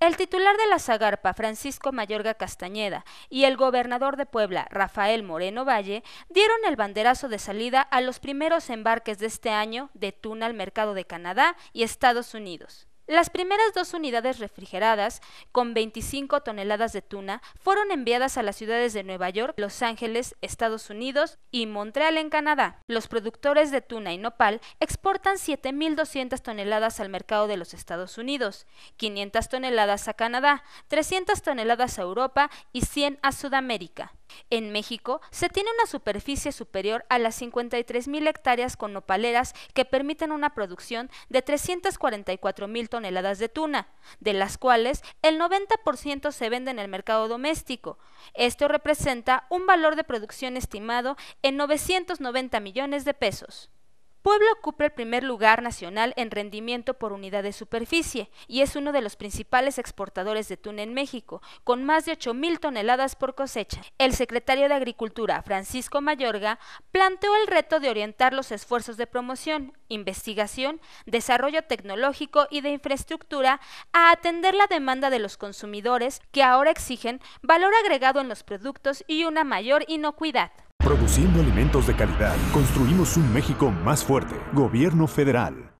El titular de la Zagarpa, Francisco Mayorga Castañeda, y el gobernador de Puebla, Rafael Moreno Valle, dieron el banderazo de salida a los primeros embarques de este año de tuna al mercado de Canadá y Estados Unidos. Las primeras dos unidades refrigeradas, con 25 toneladas de tuna, fueron enviadas a las ciudades de Nueva York, Los Ángeles, Estados Unidos y Montreal en Canadá. Los productores de tuna y nopal exportan 7.200 toneladas al mercado de los Estados Unidos, 500 toneladas a Canadá, 300 toneladas a Europa y 100 a Sudamérica. En México se tiene una superficie superior a las 53.000 hectáreas con nopaleras que permiten una producción de 344.000 toneladas de tuna, de las cuales el 90% se vende en el mercado doméstico. Esto representa un valor de producción estimado en 990 millones de pesos. Pueblo ocupa el primer lugar nacional en rendimiento por unidad de superficie y es uno de los principales exportadores de tuna en México, con más de 8.000 toneladas por cosecha. El secretario de Agricultura, Francisco Mayorga, planteó el reto de orientar los esfuerzos de promoción, investigación, desarrollo tecnológico y de infraestructura a atender la demanda de los consumidores que ahora exigen valor agregado en los productos y una mayor inocuidad. Produciendo alimentos de calidad, construimos un México más fuerte. Gobierno federal.